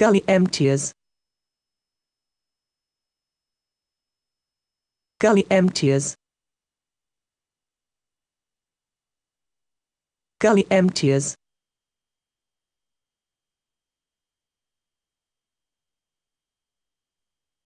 Gully emptiers. Gully emptiers. Gully emptiers.